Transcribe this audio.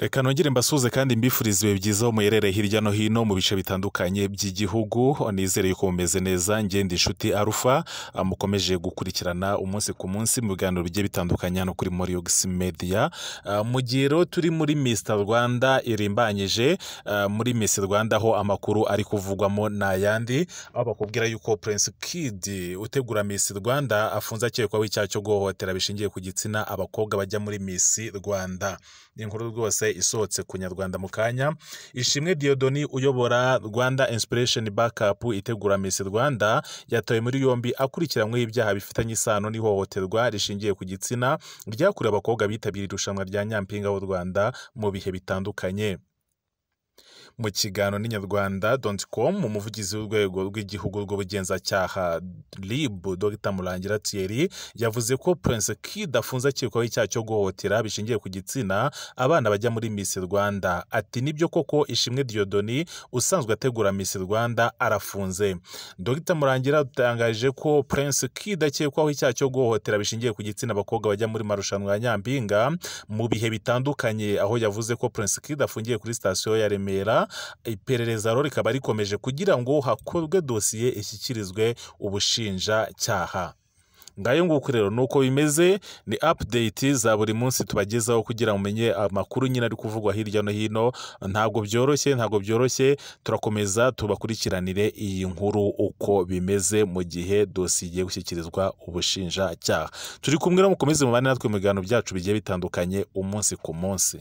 reka nongere mbasuhuze kandi mbifurize ibihe byiza aho muherereye hirya no hino mu bice bitandukanye by'igihugu nizere ko mumeze neza ngenda inshuti arufa ah, mukomeje gukurikirana umunsi ku munsi mu biganiro bigiye bitandukanye hano kuri moriyogisi mediya ah, mu gihe rero turi muri misita rwanda irimbanyije ah, muri misita rwanda aho amakuru ari kuvugwamo ni ayandi aho bakubwira yuko Prince Kid utegura misita rwanda afunze akekwaho icyaha cyo guhohotera bishingiye ku gitsina abakobwa bajya muri misita rwanda ni inkuru rwose isohotse ku nyarwanda mu kanya ishimwe diyodoni uyobora rwanda inspiration backup itegura miss rwanda yatawe muri yombi akurikiranyweho ibyaha bifitanye isano n'ihohoterwa rishingiye ku gitsina ryakorewe abakobwa bitabiriye irushanwa rya nyampinga w'u rwanda mu bihe bitandukanye Mu kiganiro n'inyarwanda doti komu umuvugizi w'urwego rw'igihugu rw'ubugenzacyaha RIB Dr Murangira Thierry yavuze ko Prince Kid afunze akekwaho icyaha cyo guhohotera bishingiye ku gitsina abana bajya muri Miss Rwanda ati nibyo koko Ishimwe Diodoni usanzwe ategura Miss Rwanda arafunze Dr Murangira atangaje ko Prince Kid akekwaho icyaha cyo guhohotera bishingiye ku gitsina abakobwa bajya muri marushanwa ya Nyampinga mu bihe bitandukanye aho yavuze ko Prince Kid afungiye kuri sitasiyo ya Remera Remera iperereza rero rikaba rikomeje kugira ngo hakorwe dosiye ishyikirizwe ubushinjacyaha ngayo nguko rero ni uko bimeze ni apudeyiti za buri munsi tubagezaho kugira ngo umenye amakuru nyine ari kuvugwa hirya no hino ntabwo byoroshye ntabwo byoroshye turakomeza tubakurikiranire iyi nkuru uko bimeze mu gihe dosiye igiye gushyikirizwa ubushinjacyaha turi kumwe no mukomeze mubane natwe mu biganiro byacu bigiye bitandukanye umunsi ku munsi